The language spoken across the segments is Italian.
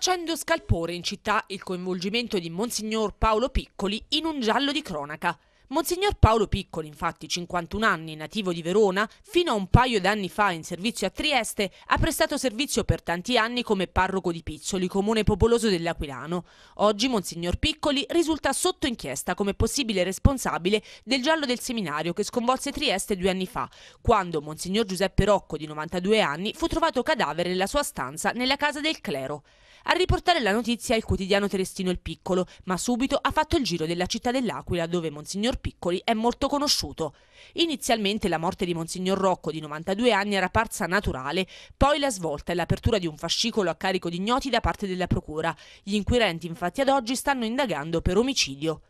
facendo scalpore in città il coinvolgimento di Monsignor Paolo Piccoli in un giallo di cronaca. Monsignor Paolo Piccoli, infatti 51 anni, nativo di Verona, fino a un paio d'anni fa in servizio a Trieste, ha prestato servizio per tanti anni come parroco di Pizzoli, comune popoloso dell'Aquilano. Oggi Monsignor Piccoli risulta sotto inchiesta come possibile responsabile del giallo del seminario che sconvolse Trieste due anni fa, quando Monsignor Giuseppe Rocco, di 92 anni, fu trovato cadavere nella sua stanza nella casa del clero. A riportare la notizia è il quotidiano Terestino Il Piccolo, ma subito ha fatto il giro della città dell'Aquila dove Monsignor Piccoli è molto conosciuto. Inizialmente la morte di Monsignor Rocco di 92 anni era parsa naturale, poi la svolta e l'apertura di un fascicolo a carico di ignoti da parte della Procura. Gli inquirenti infatti ad oggi stanno indagando per omicidio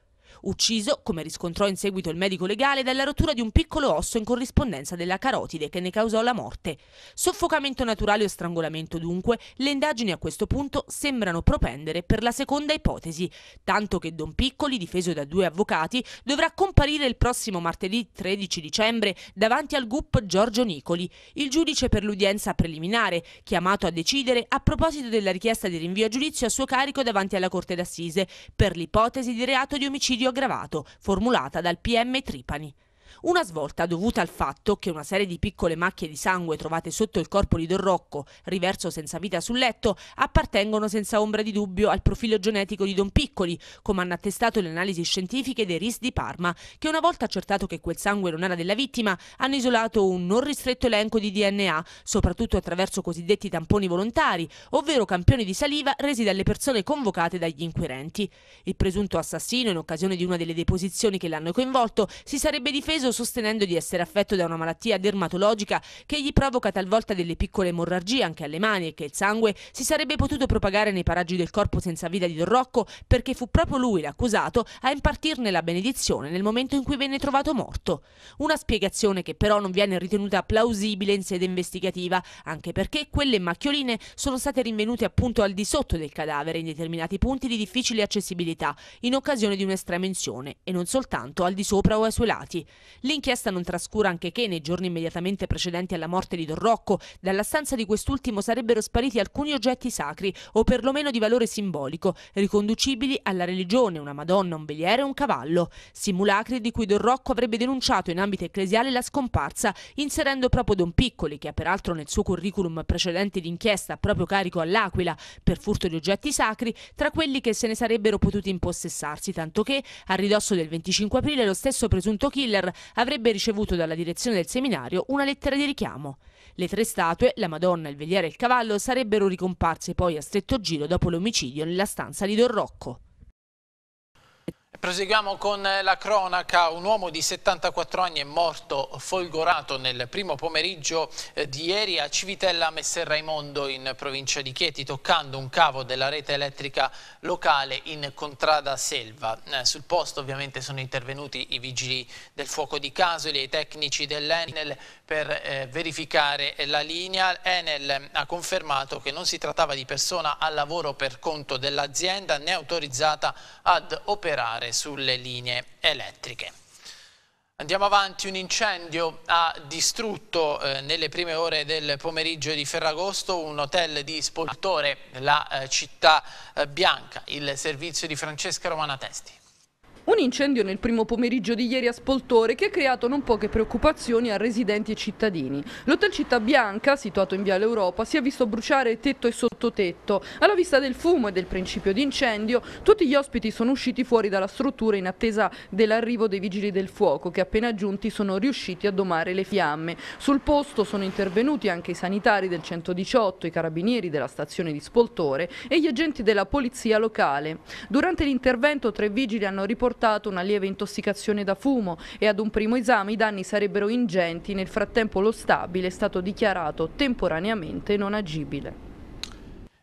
ucciso, come riscontrò in seguito il medico legale, dalla rottura di un piccolo osso in corrispondenza della carotide che ne causò la morte. Soffocamento naturale o strangolamento dunque, le indagini a questo punto sembrano propendere per la seconda ipotesi, tanto che Don Piccoli, difeso da due avvocati, dovrà comparire il prossimo martedì 13 dicembre davanti al GUP Giorgio Nicoli, il giudice per l'udienza preliminare, chiamato a decidere a proposito della richiesta di rinvio a giudizio a suo carico davanti alla Corte d'Assise per l'ipotesi di reato di omicidio omicidio aggravato formulata dal PM Tripani. Una svolta dovuta al fatto che una serie di piccole macchie di sangue trovate sotto il corpo di Don Rocco, riverso senza vita sul letto, appartengono senza ombra di dubbio al profilo genetico di Don Piccoli, come hanno attestato le analisi scientifiche dei RIS di Parma, che una volta accertato che quel sangue non era della vittima, hanno isolato un non ristretto elenco di DNA, soprattutto attraverso cosiddetti tamponi volontari, ovvero campioni di saliva resi dalle persone convocate dagli inquirenti. Il presunto assassino, in occasione di una delle deposizioni che l'hanno coinvolto, si sarebbe difeso difeso sostenendo di essere affetto da una malattia dermatologica che gli provoca talvolta delle piccole emorragie anche alle mani e che il sangue si sarebbe potuto propagare nei paraggi del corpo senza vita di Don Rocco perché fu proprio lui l'accusato a impartirne la benedizione nel momento in cui venne trovato morto. Una spiegazione che però non viene ritenuta plausibile in sede investigativa, anche perché quelle macchioline sono state rinvenute appunto al di sotto del cadavere in determinati punti di difficile accessibilità in occasione di un'estremenzione e non soltanto al di sopra o ai suoi lati. L'inchiesta non trascura anche che nei giorni immediatamente precedenti alla morte di Don Rocco, dalla stanza di quest'ultimo sarebbero spariti alcuni oggetti sacri o perlomeno di valore simbolico, riconducibili alla religione, una Madonna, un veliere e un cavallo. Simulacri di cui Don Rocco avrebbe denunciato in ambito ecclesiale la scomparsa, inserendo proprio Don Piccoli, che ha peraltro nel suo curriculum precedente d'inchiesta proprio carico all'Aquila per furto di oggetti sacri, tra quelli che se ne sarebbero potuti impossessarsi, tanto che a ridosso del 25 aprile lo stesso presunto killer avrebbe ricevuto dalla direzione del seminario una lettera di richiamo. Le tre statue, la Madonna, il veliere e il cavallo, sarebbero ricomparse poi a stretto giro dopo l'omicidio nella stanza di Don Rocco. Proseguiamo con eh, la cronaca, un uomo di 74 anni è morto folgorato nel primo pomeriggio eh, di ieri a Civitella Messer Raimondo in provincia di Chieti toccando un cavo della rete elettrica locale in Contrada Selva. Eh, sul posto ovviamente sono intervenuti i vigili del fuoco di Casoli e i tecnici dell'Enel per verificare la linea. Enel ha confermato che non si trattava di persona al lavoro per conto dell'azienda né autorizzata ad operare fare sulle linee elettriche. Andiamo avanti, un incendio ha distrutto eh, nelle prime ore del pomeriggio di Ferragosto un hotel di Spoltore, la eh, città eh, bianca, il servizio di Francesca Romana Testi. Un incendio nel primo pomeriggio di ieri a Spoltore che ha creato non poche preoccupazioni a residenti e cittadini. L'hotel Città Bianca, situato in Viale Europa, si è visto bruciare tetto e sottotetto. Alla vista del fumo e del principio di incendio, tutti gli ospiti sono usciti fuori dalla struttura in attesa dell'arrivo dei vigili del fuoco che appena giunti sono riusciti a domare le fiamme. Sul posto sono intervenuti anche i sanitari del 118, i carabinieri della stazione di Spoltore e gli agenti della polizia locale. Durante l'intervento tre vigili hanno riportato portato una lieve intossicazione da fumo e ad un primo esame i danni sarebbero ingenti. Nel frattempo lo stabile è stato dichiarato temporaneamente non agibile.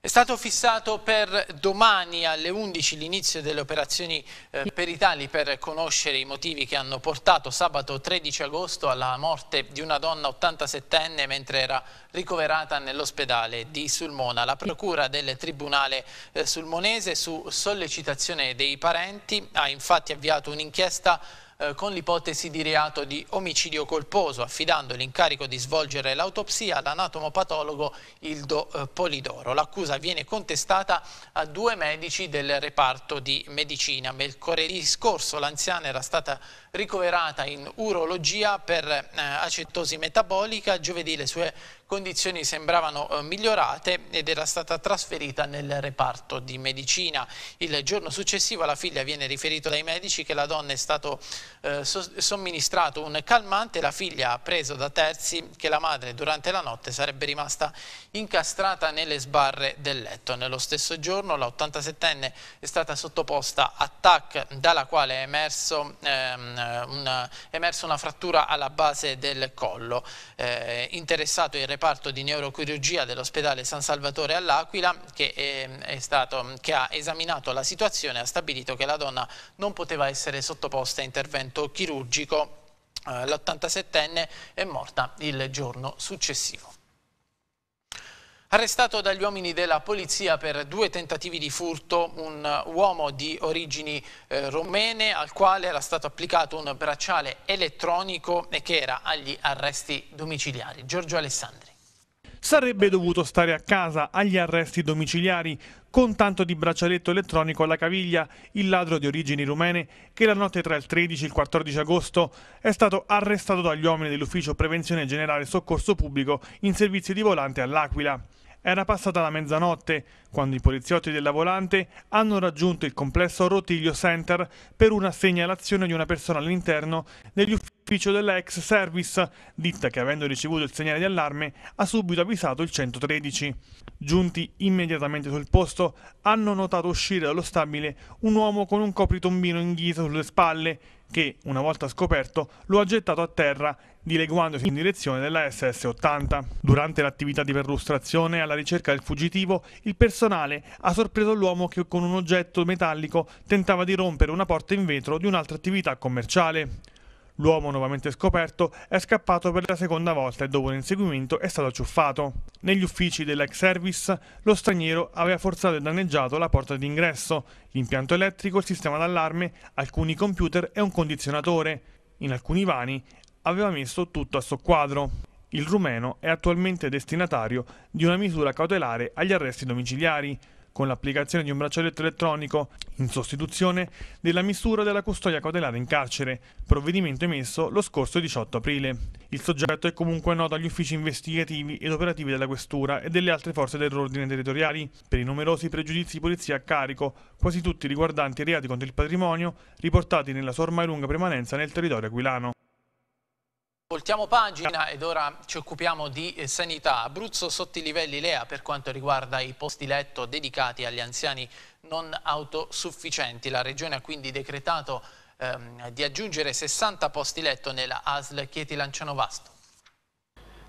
È stato fissato per domani alle 11 l'inizio delle operazioni eh, peritali per conoscere i motivi che hanno portato sabato 13 agosto alla morte di una donna 87enne mentre era ricoverata nell'ospedale di Sulmona. La procura del Tribunale eh, sulmonese su sollecitazione dei parenti ha infatti avviato un'inchiesta eh, con l'ipotesi di reato di omicidio colposo, affidando l'incarico di svolgere l'autopsia all'anatomopatologo Ildo eh, Polidoro. L'accusa viene contestata a due medici del reparto di medicina. Mercoledì scorso l'anziana era stata ricoverata in urologia per eh, acetosi metabolica, giovedì le sue condizioni sembravano eh, migliorate ed era stata trasferita nel reparto di medicina. Il giorno successivo alla figlia viene riferito dai medici che la donna è stato eh, somministrato un calmante la figlia ha preso da terzi che la madre durante la notte sarebbe rimasta incastrata nelle sbarre del letto. Nello stesso giorno la 87enne è stata sottoposta a TAC dalla quale è emerso, ehm, una, è emerso una frattura alla base del collo. Eh, interessato il reparto di neurochirurgia dell'ospedale San Salvatore all'Aquila che, ehm, che, ha esaminato la situazione e ha stabilito che la donna non poteva essere sottoposta a intervento chirurgico. Eh, L'87enne è morta il giorno successivo. Arrestato dagli uomini della polizia per due tentativi di furto, un uomo di origini eh, romene al quale era stato applicato un bracciale elettronico e che era agli arresti domiciliari. Giorgio Alessandri. Sarebbe dovuto stare a casa agli arresti domiciliari con tanto di braccialetto elettronico alla caviglia il ladro di origini rumene che la notte tra il 13 e il 14 agosto è stato arrestato dagli uomini dell'Ufficio Prevenzione Generale Soccorso Pubblico in servizio di volante all'Aquila. Era passata la mezzanotte quando i poliziotti della volante hanno raggiunto il complesso Rotiglio Center per una segnalazione di una persona all'interno degli ufficio ex service, ditta che avendo ricevuto il segnale di allarme ha subito avvisato il 113. Giunti immediatamente sul posto hanno notato uscire dallo stabile un uomo con un copritombino in ghisa sulle spalle che, una volta scoperto, lo ha gettato a terra dileguandosi in direzione della SS-80. Durante l'attività di perlustrazione alla ricerca del fuggitivo, il personale ha sorpreso l'uomo che con un oggetto metallico tentava di rompere una porta in vetro di un'altra attività commerciale. L'uomo, nuovamente scoperto, è scappato per la seconda volta e dopo un inseguimento è stato acciuffato. Negli uffici dell'ex service, lo straniero aveva forzato e danneggiato la porta d'ingresso, l'impianto elettrico, il sistema d'allarme, alcuni computer e un condizionatore. In alcuni vani aveva messo tutto a soqquadro. Il rumeno è attualmente destinatario di una misura cautelare agli arresti domiciliari, con l'applicazione di un braccialetto elettronico in sostituzione della misura della custodia cautelare in carcere, provvedimento emesso lo scorso 18 aprile. Il soggetto è comunque noto agli uffici investigativi ed operativi della Questura e delle altre forze dell'ordine territoriali per i numerosi pregiudizi di polizia a carico, quasi tutti riguardanti reati contro il patrimonio, riportati nella sua ormai lunga permanenza nel territorio aquilano. Voltiamo pagina ed ora ci occupiamo di eh, sanità. Abruzzo sotto i livelli Lea per quanto riguarda i posti letto dedicati agli anziani non autosufficienti. La regione ha quindi decretato ehm, di aggiungere 60 posti letto nella ASL Chieti Lanciano Vasto.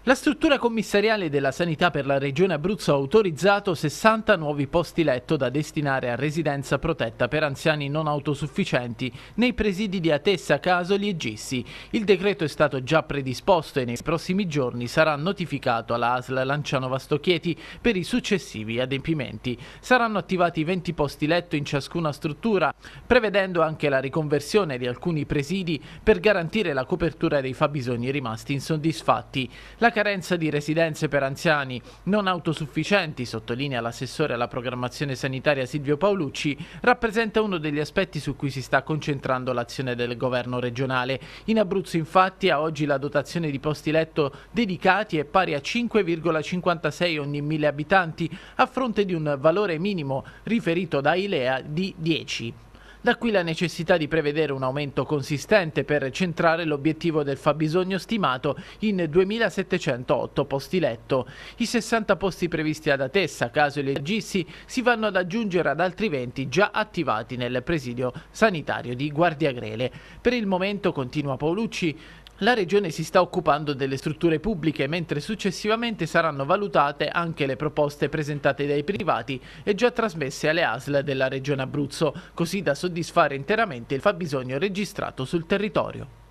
La struttura commissariale della sanità per la regione Abruzzo ha autorizzato 60 nuovi posti letto da destinare a residenza protetta per anziani non autosufficienti nei presidi di Atessa, Casoli e Gissi. Il decreto è stato già predisposto e nei prossimi giorni sarà notificato alla ASL Lanciano Vastochieti per i successivi adempimenti. Saranno attivati 20 posti letto in ciascuna struttura, prevedendo anche la riconversione di alcuni presidi per garantire la copertura dei fabbisogni rimasti insoddisfatti. La carenza di residenze per anziani non autosufficienti, sottolinea l'assessore alla programmazione sanitaria Silvio Paolucci, rappresenta uno degli aspetti su cui si sta concentrando l'azione del governo regionale. In Abruzzo infatti a oggi la dotazione di posti letto dedicati è pari a 5,56 ogni 1000 abitanti a fronte di un valore minimo riferito da Ilea di 10. Da qui la necessità di prevedere un aumento consistente per centrare l'obiettivo del fabbisogno stimato in 2.708 posti letto. I 60 posti previsti ad Atessa, caso e Gissi si vanno ad aggiungere ad altri 20 già attivati nel presidio sanitario di Guardiagrele. Per il momento, continua Paolucci, la Regione si sta occupando delle strutture pubbliche, mentre successivamente saranno valutate anche le proposte presentate dai privati e già trasmesse alle ASL della Regione Abruzzo, così da soddisfare interamente il fabbisogno registrato sul territorio.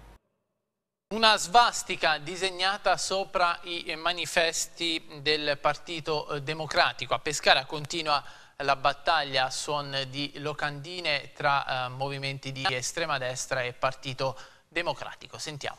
Una svastica disegnata sopra i manifesti del Partito Democratico. A Pescara continua la battaglia a suon di locandine tra eh, movimenti di estrema destra e Partito Democratico. Sentiamo.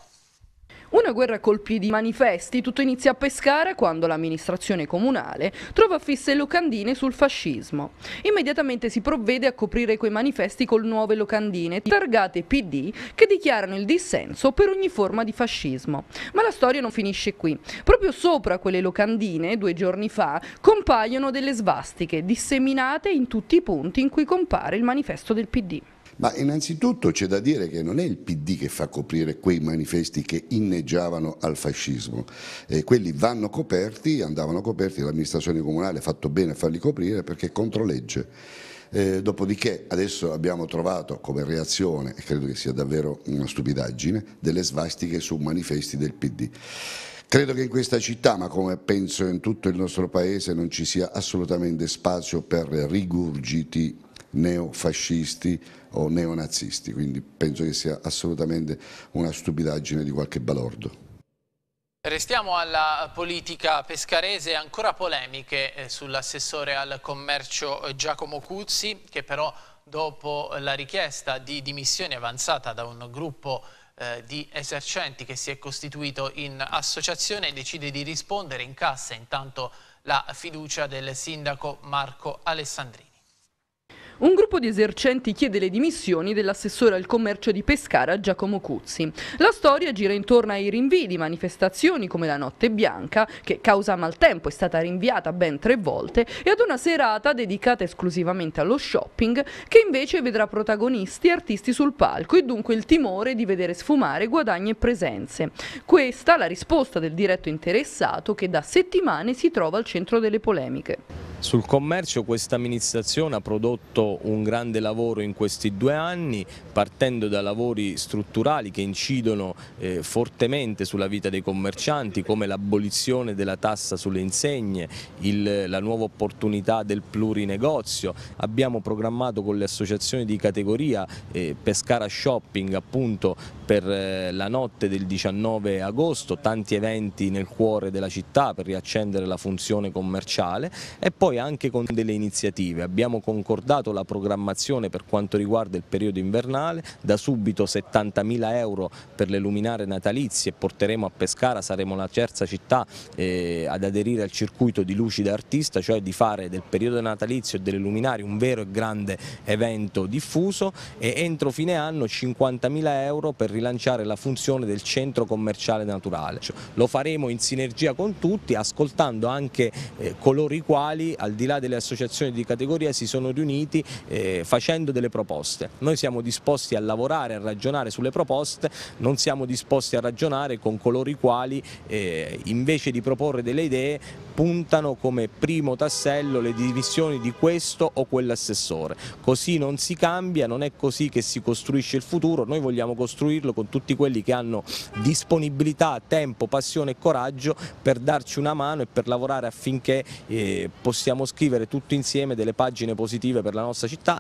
Una guerra a colpi di manifesti, tutto inizia a pescare quando l'amministrazione comunale trova fisse locandine sul fascismo. Immediatamente si provvede a coprire quei manifesti con nuove locandine, targate PD, che dichiarano il dissenso per ogni forma di fascismo. Ma la storia non finisce qui. Proprio sopra quelle locandine, due giorni fa, compaiono delle svastiche, disseminate in tutti i punti in cui compare il manifesto del PD. Ma innanzitutto c'è da dire che non è il PD che fa coprire quei manifesti che inneggiavano al fascismo, eh, quelli vanno coperti, andavano coperti, l'amministrazione comunale ha fatto bene a farli coprire perché contro legge. Eh, dopodiché adesso abbiamo trovato come reazione, e credo che sia davvero una stupidaggine, delle svastiche su manifesti del PD. Credo che in questa città, ma come penso in tutto il nostro paese, non ci sia assolutamente spazio per rigurgiti neofascisti o neonazisti, quindi penso che sia assolutamente una stupidaggine di qualche balordo. Restiamo alla politica pescarese, ancora polemiche eh, sull'assessore al commercio eh, Giacomo Cuzzi che però dopo la richiesta di dimissione avanzata da un gruppo eh, di esercenti che si è costituito in associazione decide di rispondere in cassa intanto la fiducia del sindaco Marco Alessandrini. Un gruppo di esercenti chiede le dimissioni dell'assessore al commercio di Pescara Giacomo Cuzzi. La storia gira intorno ai rinvii di manifestazioni come la Notte Bianca, che causa maltempo è stata rinviata ben tre volte, e ad una serata dedicata esclusivamente allo shopping, che invece vedrà protagonisti e artisti sul palco e dunque il timore di vedere sfumare guadagni e presenze. Questa la risposta del diretto interessato che da settimane si trova al centro delle polemiche. Sul commercio questa amministrazione ha prodotto un grande lavoro in questi due anni partendo da lavori strutturali che incidono eh, fortemente sulla vita dei commercianti come l'abolizione della tassa sulle insegne, il, la nuova opportunità del plurinegozio, abbiamo programmato con le associazioni di categoria eh, Pescara Shopping appunto per eh, la notte del 19 agosto, tanti eventi nel cuore della città per riaccendere la funzione commerciale e poi anche con delle iniziative, abbiamo concordato la programmazione per quanto riguarda il periodo invernale, da subito 70.000 euro per le luminare natalizie, porteremo a Pescara, saremo la terza città eh, ad aderire al circuito di luci da artista, cioè di fare del periodo natalizio e delle luminari un vero e grande evento diffuso e entro fine anno 50.000 euro per rilanciare la funzione del centro commerciale naturale. Cioè, lo faremo in sinergia con tutti, ascoltando anche eh, coloro i quali al di là delle associazioni di categoria si sono riuniti eh, facendo delle proposte. Noi siamo disposti a lavorare, a ragionare sulle proposte, non siamo disposti a ragionare con coloro i quali eh, invece di proporre delle idee puntano come primo tassello le dimissioni di questo o quell'assessore. Così non si cambia, non è così che si costruisce il futuro, noi vogliamo costruirlo con tutti quelli che hanno disponibilità, tempo, passione e coraggio per darci una mano e per lavorare affinché eh, possiamo scrivere tutti insieme delle pagine positive per la nostra nostra città.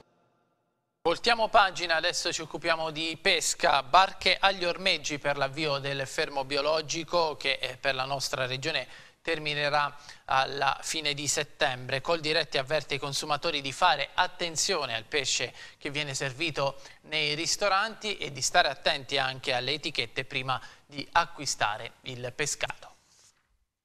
Voltiamo pagina, adesso ci occupiamo di pesca, barche agli ormeggi per l'avvio del fermo biologico che eh, per la nostra regione terminerà alla fine di settembre. Col diretti avverte i consumatori di fare attenzione al pesce che viene servito nei ristoranti e di stare attenti anche alle etichette prima di acquistare il pescato.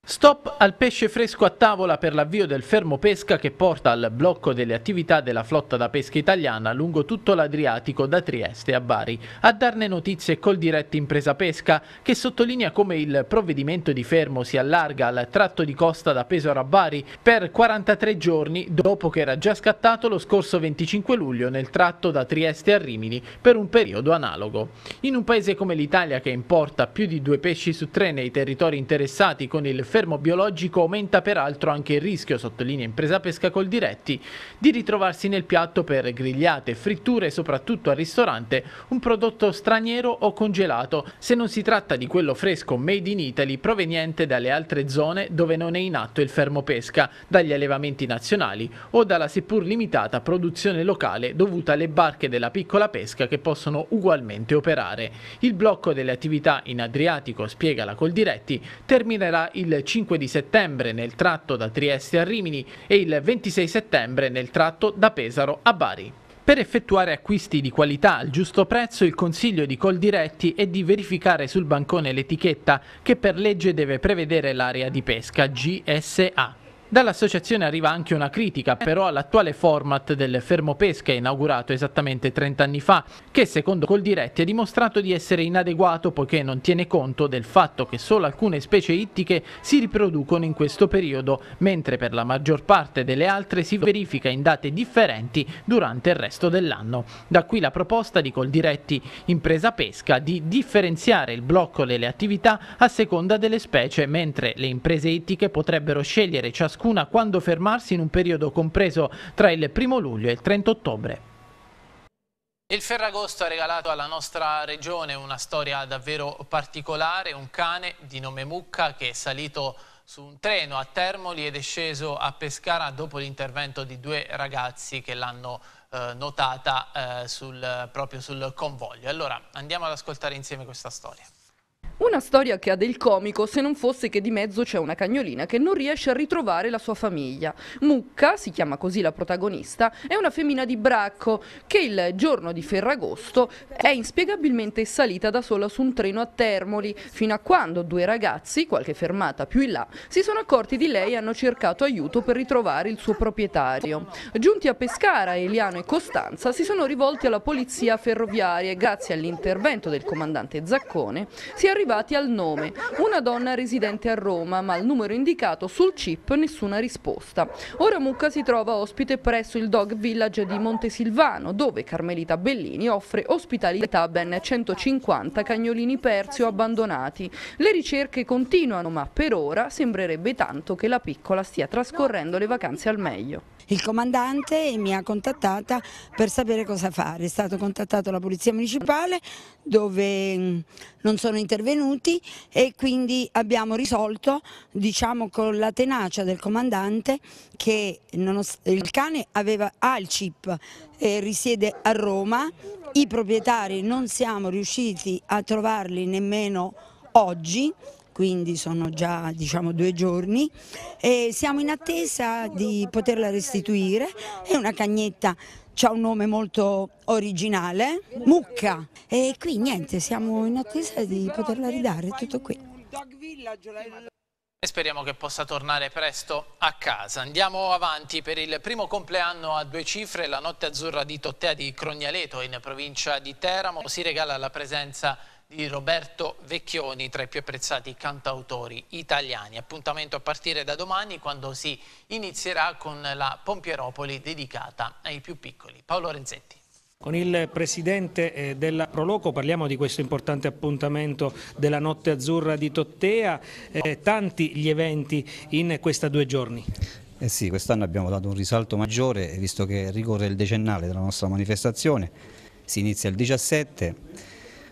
Stop al pesce fresco a tavola per l'avvio del fermo pesca che porta al blocco delle attività della flotta da pesca italiana lungo tutto l'Adriatico da Trieste a Bari. A darne notizie col diretto Impresa Pesca che sottolinea come il provvedimento di fermo si allarga al tratto di costa da Pesaro a Bari per 43 giorni dopo che era già scattato lo scorso 25 luglio nel tratto da Trieste a Rimini per un periodo analogo. In un paese come l'Italia che importa più di due pesci su tre nei territori interessati con il fermo biologico aumenta peraltro anche il rischio, sottolinea Impresa Pesca Col Diretti, di ritrovarsi nel piatto per grigliate, fritture e soprattutto al ristorante un prodotto straniero o congelato se non si tratta di quello fresco made in Italy proveniente dalle altre zone dove non è in atto il fermo pesca, dagli allevamenti nazionali o dalla seppur limitata produzione locale dovuta alle barche della piccola pesca che possono ugualmente operare. Il blocco delle attività in Adriatico, spiega la Coldiretti, terminerà il 5 di settembre nel tratto da Trieste a Rimini e il 26 settembre nel tratto da Pesaro a Bari. Per effettuare acquisti di qualità al giusto prezzo il consiglio di Coldiretti è di verificare sul bancone l'etichetta che per legge deve prevedere l'area di pesca GSA. Dall'associazione arriva anche una critica però all'attuale format del fermo pesca inaugurato esattamente 30 anni fa che secondo Coldiretti è dimostrato di essere inadeguato poiché non tiene conto del fatto che solo alcune specie ittiche si riproducono in questo periodo mentre per la maggior parte delle altre si verifica in date differenti durante il resto dell'anno. Da qui la proposta di Coldiretti Impresa Pesca di differenziare il blocco delle attività a seconda delle specie mentre le imprese ittiche potrebbero scegliere ciascuno ciascuna quando fermarsi in un periodo compreso tra il 1 luglio e il 30 ottobre. Il Ferragosto ha regalato alla nostra regione una storia davvero particolare, un cane di nome Mucca che è salito su un treno a Termoli ed è sceso a Pescara dopo l'intervento di due ragazzi che l'hanno eh, notata eh, sul, proprio sul convoglio. Allora andiamo ad ascoltare insieme questa storia. Una storia che ha del comico se non fosse che di mezzo c'è una cagnolina che non riesce a ritrovare la sua famiglia. Mucca, si chiama così la protagonista, è una femmina di Bracco che il giorno di Ferragosto è inspiegabilmente salita da sola su un treno a Termoli, fino a quando due ragazzi, qualche fermata più in là, si sono accorti di lei e hanno cercato aiuto per ritrovare il suo proprietario. Giunti a Pescara, Eliano e Costanza si sono rivolti alla polizia ferroviaria e grazie all'intervento del comandante Zaccone si è arrivati arrivati al nome. Una donna residente a Roma, ma al numero indicato sul chip nessuna risposta. Ora Mucca si trova ospite presso il Dog Village di Montesilvano, dove Carmelita Bellini offre ospitalità a ben 150 cagnolini persi o abbandonati. Le ricerche continuano, ma per ora sembrerebbe tanto che la piccola stia trascorrendo le vacanze al meglio. Il comandante mi ha contattata per sapere cosa fare, è stato contattato la Polizia Municipale dove mm, non sono intervenuti intervenuti e quindi abbiamo risolto, diciamo con la tenacia del comandante, che il cane aveva, ha il chip, eh, risiede a Roma, i proprietari non siamo riusciti a trovarli nemmeno oggi, quindi sono già diciamo, due giorni e siamo in attesa di poterla restituire, è una cagnetta c'ha un nome molto originale, Mucca. E qui niente, siamo in attesa di poterla ridare, tutto qui. E speriamo che possa tornare presto a casa. Andiamo avanti per il primo compleanno a due cifre, la notte azzurra di Tottea di Crognaleto in provincia di Teramo si regala la presenza di Roberto Vecchioni, tra i più apprezzati cantautori italiani. Appuntamento a partire da domani quando si inizierà con la Pompieropoli dedicata ai più piccoli. Paolo Renzetti. Con il presidente eh, della Proloco parliamo di questo importante appuntamento della Notte Azzurra di Tottea, eh, tanti gli eventi in questi due giorni. Eh sì, quest'anno abbiamo dato un risalto maggiore visto che ricorre il decennale della nostra manifestazione, si inizia il 17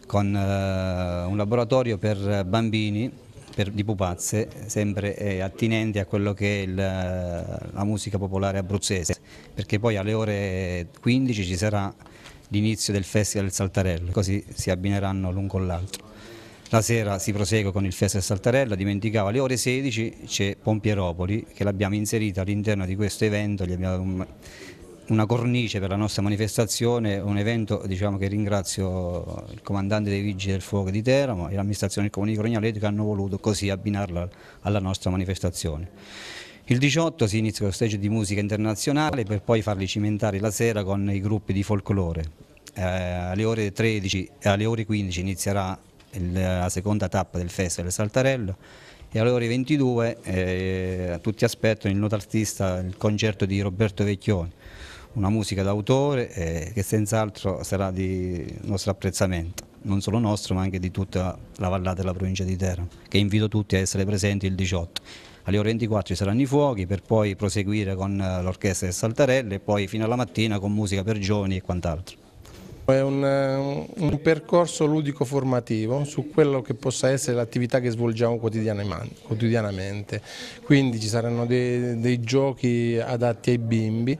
con eh, un laboratorio per bambini per, di pupazze, sempre eh, attinente a quello che è il, eh, la musica popolare abruzzese, perché poi alle ore 15 ci sarà l'inizio del Festival del Saltarello, così si abbineranno l'un con l'altro. La sera si prosegue con il Festival Saltarella, dimenticavo, alle ore 16 c'è Pompieropoli che l'abbiamo inserito all'interno di questo evento, gli abbiamo una cornice per la nostra manifestazione, un evento diciamo, che ringrazio il comandante dei Vigili del Fuoco di Teramo e l'amministrazione del Comune di Cognaletto che hanno voluto così abbinarla alla nostra manifestazione. Il 18 si inizia lo stage di musica internazionale per poi farli cimentare la sera con i gruppi di folklore. Eh, alle ore 13 e alle ore 15 inizierà il, la seconda tappa del Festival Saltarello e alle ore 22 eh, tutti aspettano il notartista, il concerto di Roberto Vecchioni una musica d'autore eh, che senz'altro sarà di nostro apprezzamento non solo nostro ma anche di tutta la vallata della provincia di Teramo, che invito tutti a essere presenti il 18. Alle ore 24 ci saranno i fuochi per poi proseguire con eh, l'orchestra del Saltarelle e poi fino alla mattina con musica per giovani e quant'altro. È un, eh, un percorso ludico formativo su quello che possa essere l'attività che svolgiamo quotidianamente, quindi ci saranno dei, dei giochi adatti ai bimbi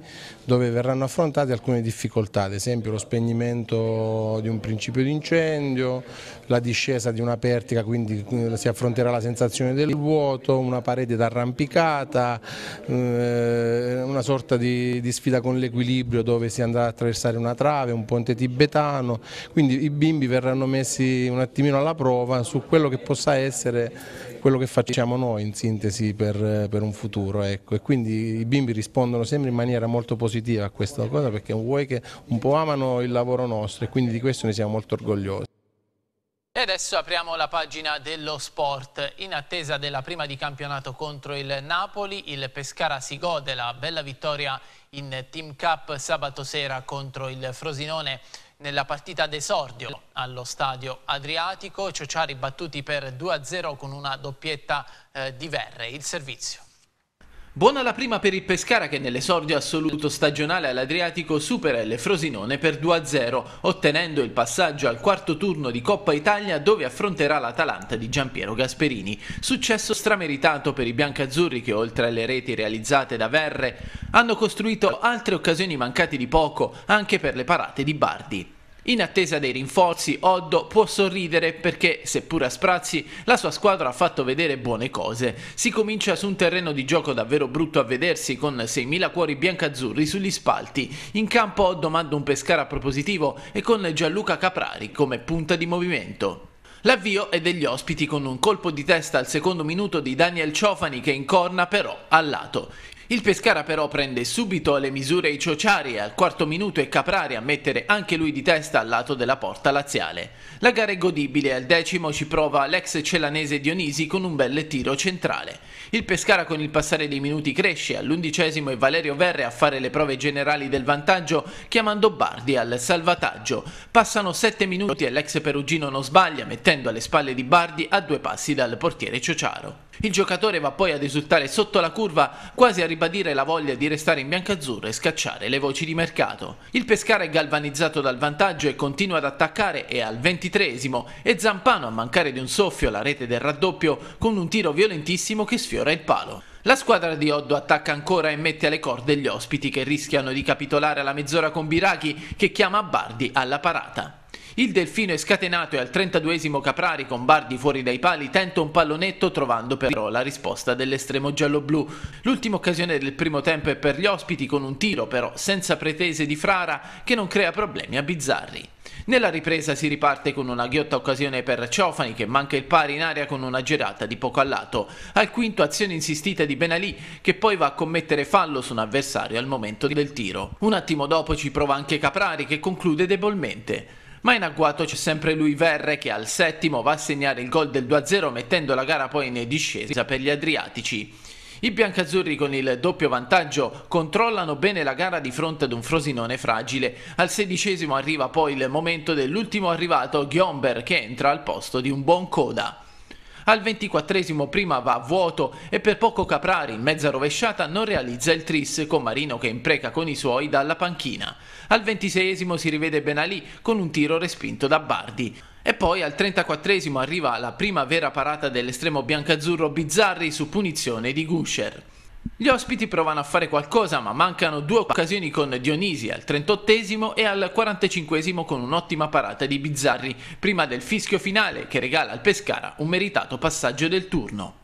dove verranno affrontate alcune difficoltà, ad esempio lo spegnimento di un principio di incendio, la discesa di una pertica, quindi eh, si affronterà la sensazione del vuoto, una parete d'arrampicata, eh, una sorta di, di sfida con l'equilibrio dove si andrà a attraversare una trave, un ponte tibetano tibetano, quindi i bimbi verranno messi un attimino alla prova su quello che possa essere quello che facciamo noi in sintesi per, per un futuro ecco. e quindi i bimbi rispondono sempre in maniera molto positiva a questa cosa perché vuoi che un po' amano il lavoro nostro e quindi di questo ne siamo molto orgogliosi. E adesso apriamo la pagina dello sport. In attesa della prima di campionato contro il Napoli, il Pescara si gode la bella vittoria in Team Cup sabato sera contro il Frosinone nella partita d'esordio allo stadio Adriatico, Ciociari battuti per 2-0 con una doppietta eh, di Verre. Il servizio. Buona la prima per il Pescara che nell'esordio assoluto stagionale all'Adriatico supera il Frosinone per 2-0, ottenendo il passaggio al quarto turno di Coppa Italia dove affronterà l'Atalanta di Giampiero Gasperini. Successo strameritato per i biancazzurri che oltre alle reti realizzate da Verre hanno costruito altre occasioni mancate di poco anche per le parate di Bardi. In attesa dei rinforzi, Oddo può sorridere perché, seppur a sprazzi, la sua squadra ha fatto vedere buone cose. Si comincia su un terreno di gioco davvero brutto a vedersi, con 6.000 cuori biancazzurri sugli spalti. In campo Oddo manda un Pescara propositivo e con Gianluca Caprari come punta di movimento. L'avvio è degli ospiti con un colpo di testa al secondo minuto di Daniel Ciofani che incorna però al lato. Il Pescara però prende subito le misure i ciociari e al quarto minuto è Caprari a mettere anche lui di testa al lato della porta laziale. La gara è godibile, al decimo ci prova l'ex celanese Dionisi con un bel tiro centrale. Il Pescara con il passare dei minuti cresce, all'undicesimo è Valerio Verre a fare le prove generali del vantaggio chiamando Bardi al salvataggio. Passano sette minuti e l'ex perugino non sbaglia mettendo alle spalle di Bardi a due passi dal portiere Ciociaro. Il giocatore va poi ad esultare sotto la curva, quasi a ribadire la voglia di restare in biancazzurro e scacciare le voci di mercato. Il Pescara è galvanizzato dal vantaggio e continua ad attaccare e al ventitreesimo e Zampano a mancare di un soffio la rete del raddoppio con un tiro violentissimo che sfiora il palo. La squadra di Oddo attacca ancora e mette alle corde gli ospiti che rischiano di capitolare alla mezz'ora con Birachi che chiama Bardi alla parata. Il Delfino è scatenato e al 32esimo Caprari con Bardi fuori dai pali tenta un pallonetto trovando però la risposta dell'estremo giallo-blu. L'ultima occasione del primo tempo è per gli ospiti con un tiro però senza pretese di Frara che non crea problemi a Bizzarri. Nella ripresa si riparte con una ghiotta occasione per Ciofani che manca il pari in aria con una girata di poco a lato. Al quinto azione insistita di Benalì che poi va a commettere fallo su un avversario al momento del tiro. Un attimo dopo ci prova anche Caprari che conclude debolmente. Ma in agguato c'è sempre lui Verre che al settimo va a segnare il gol del 2-0 mettendo la gara poi in discesa per gli Adriatici. I biancazzurri con il doppio vantaggio controllano bene la gara di fronte ad un Frosinone fragile. Al sedicesimo arriva poi il momento dell'ultimo arrivato Ghiomber che entra al posto di un buon coda. Al 24 prima va a vuoto e per poco Caprari in mezza rovesciata non realizza il tris con Marino che impreca con i suoi dalla panchina. Al 26 si rivede Benalì con un tiro respinto da Bardi. E poi al 34 arriva la prima vera parata dell'estremo biancazzurro Bizzarri su punizione di Gusher. Gli ospiti provano a fare qualcosa ma mancano due occasioni con Dionisi al 38 e al 45 con un'ottima parata di Bizzarri prima del fischio finale che regala al Pescara un meritato passaggio del turno.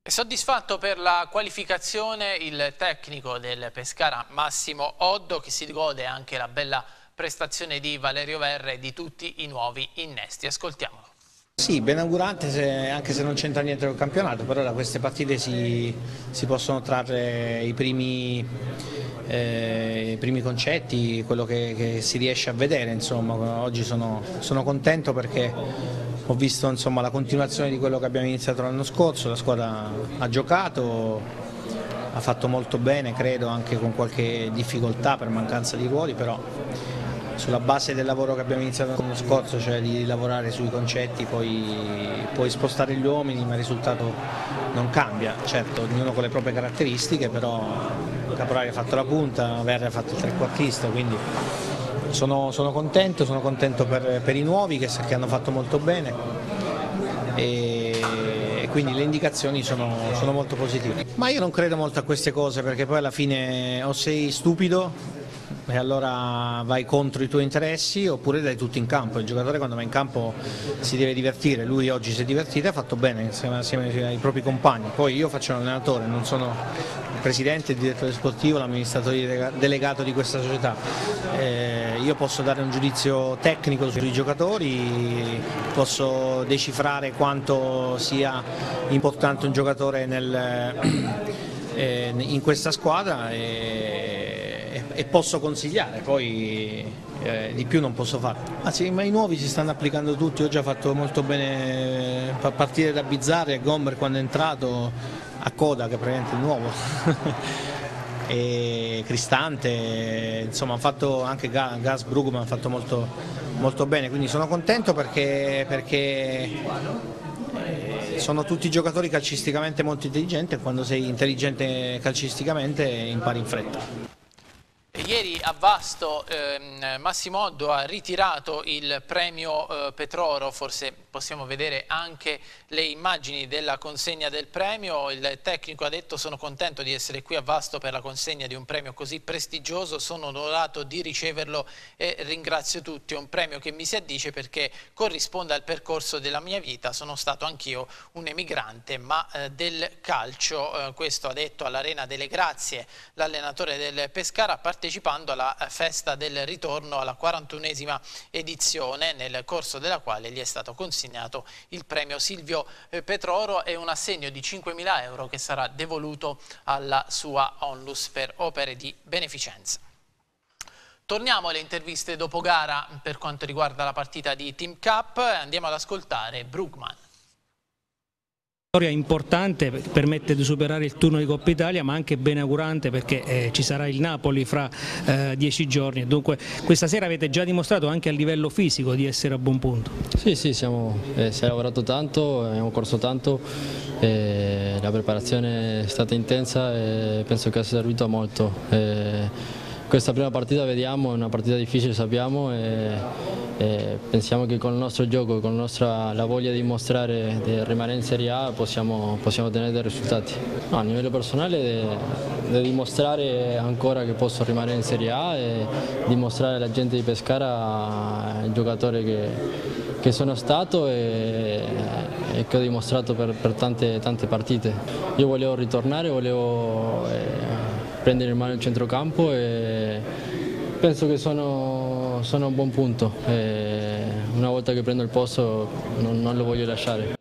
È Soddisfatto per la qualificazione il tecnico del Pescara Massimo Oddo che si gode anche la bella prestazione di Valerio Verre e di tutti i nuovi innesti. Ascoltiamolo. Sì, benaugurante se, anche se non c'entra niente col campionato, però da queste partite si, si possono trarre i primi, eh, i primi concetti, quello che, che, si riesce a vedere. Insomma. Oggi sono, sono contento perché ho visto insomma, la continuazione di quello che abbiamo iniziato l'anno scorso, la squadra ha giocato, ha fatto molto bene, credo anche con qualche difficoltà per mancanza di ruoli, però sulla base del lavoro che abbiamo iniziato l'anno scorso, cioè di lavorare sui concetti, poi, poi spostare gli uomini, ma il risultato non cambia, certo, ognuno con le proprie caratteristiche, però Caporale ha fatto la punta, Verre ha fatto il trequartista, quindi sono, sono, contento, sono contento per, per i nuovi che, che, hanno fatto molto bene e, e quindi le indicazioni sono, sono molto positive. Ma io non credo molto a queste cose perché poi alla fine o sei stupido e allora vai contro i tuoi interessi oppure dai tutti in campo, il giocatore quando va in campo si deve divertire, lui oggi si è divertito e ha fatto bene insieme, insieme ai propri compagni, poi io faccio l'allenatore, non sono il presidente, il direttore sportivo, l'amministratore delegato di questa società, eh, io posso dare un giudizio tecnico sui giocatori, posso decifrare quanto sia importante un giocatore nel, eh, in questa squadra. E e posso consigliare, poi eh, di più non posso fare. Ah, sì, ma i nuovi si stanno applicando tutti, ho già fatto molto bene a partire da Bizzarri e Gomber quando è entrato a coda che è praticamente il nuovo. e Cristante, insomma hanno fatto anche Gas Brugman ha fatto molto, molto, bene, quindi sono contento perché, perché eh, sono tutti giocatori calcisticamente molto intelligenti e quando sei intelligente calcisticamente impari in fretta. Ieri a Vasto eh, Oddo ha ritirato il premio eh, Petroro, forse possiamo vedere anche le immagini della consegna del premio, il tecnico ha detto sono contento di essere qui a Vasto per la consegna di un premio così prestigioso, sono onorato di riceverlo e ringrazio tutti, è un premio che mi si addice perché corrisponde al percorso della mia vita, sono stato anch'io un emigrante ma eh, del calcio, eh, questo ha detto all'Arena delle Grazie l'allenatore del Pescara, a parte partecipando alla eh, festa del ritorno alla 41esima edizione nel corso della quale gli è stato consegnato il premio Silvio eh, Petroro e un assegno di 5.000 euro che sarà devoluto alla sua onlus per opere di beneficenza. Torniamo alle interviste dopo gara per quanto riguarda la partita di Team Cup, andiamo ad ascoltare Brugman vittoria importante permette di superare il turno di Coppa Italia ma anche benaugurante perché eh, ci sarà il Napoli fra eh, dieci giorni dunque questa sera avete già dimostrato anche a livello fisico di essere a buon punto Sì, sì, siamo, eh, si è lavorato tanto, abbiamo corso tanto eh, la preparazione è stata intensa e penso che sia servito molto eh, questa prima partita vediamo, è una partita difficile sappiamo e, e pensiamo che con il nostro gioco, con la nostra la voglia di mostrare di rimanere in Serie A possiamo, possiamo ottenere dei risultati. No, a livello personale di dimostrare ancora che posso rimanere in Serie A e dimostrare alla gente di Pescara il giocatore che, che sono stato e, e, che ho dimostrato per, per tante, tante, partite. Io volevo ritornare, volevo... Eh, prendere in mano il centrocampo e penso che sono, sono a un buon punto. E una volta che prendo il posto non, non lo voglio lasciare.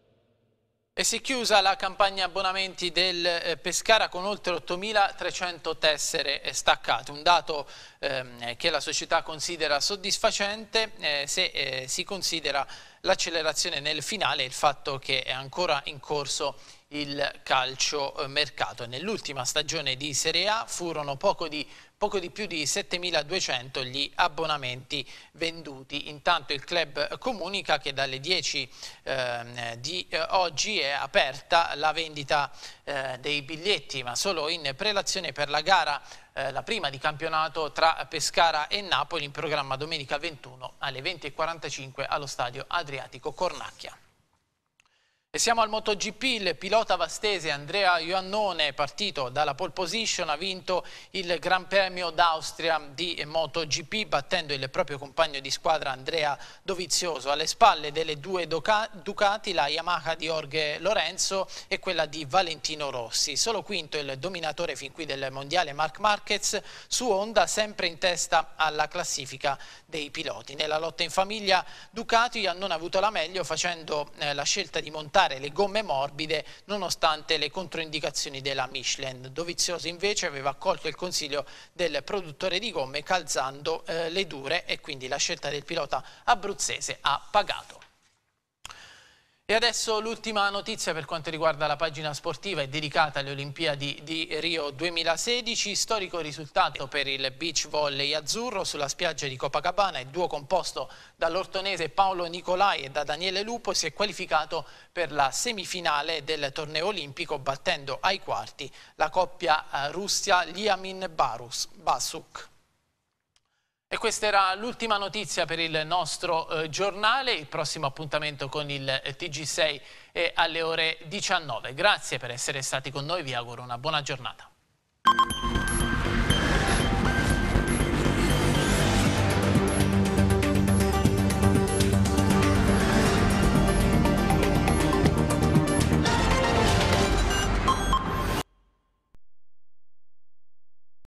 E si è chiusa la campagna abbonamenti del eh, Pescara con oltre 8.300 tessere staccate, un dato ehm, che la società considera soddisfacente eh, se eh, si considera l'accelerazione nel finale e il fatto che è ancora in corso il calcio eh, mercato. Nell'ultima stagione di Serie A furono poco di, poco di più di 7.200 gli abbonamenti venduti. Intanto il club comunica che dalle 10 eh, di eh, oggi è aperta la vendita eh, dei biglietti, ma solo in prelazione per la gara eh, la prima di campionato tra Pescara e Napoli in programma domenica 21 alle 20.45 allo stadio Adriatico Cornacchia. E siamo al MotoGP, il pilota vastese Andrea Iannone, partito dalla pole position, ha vinto il Gran Premio d'Austria di MotoGP battendo il proprio compagno di squadra Andrea Dovizioso. Alle spalle delle due Ducati la Yamaha di Jorge Lorenzo e quella di Valentino Rossi. Solo quinto il dominatore fin qui del mondiale Mark Marquez su Honda sempre in testa alla classifica dei piloti. Nella lotta in famiglia Ducati Iannone ha avuto la meglio facendo eh, la scelta di montare usare le gomme morbide nonostante le controindicazioni della Michelin. Dovizioso invece aveva accolto il consiglio del produttore di gomme calzando eh, le dure e quindi la scelta del pilota abruzzese ha pagato. E adesso l'ultima notizia per quanto riguarda la pagina sportiva è dedicata alle Olimpiadi di Rio 2016, storico risultato per il beach volley azzurro sulla spiaggia di Copacabana, il duo composto dall'ortonese Paolo Nicolai e da Daniele Lupo si è qualificato per la semifinale del torneo olimpico battendo ai quarti la coppia eh, Russia Liamin Barus, Basuk. E questa era l'ultima notizia per il nostro eh, giornale, il prossimo appuntamento con il eh, TG6 è alle ore 19. Grazie per essere stati con noi, vi auguro una buona giornata.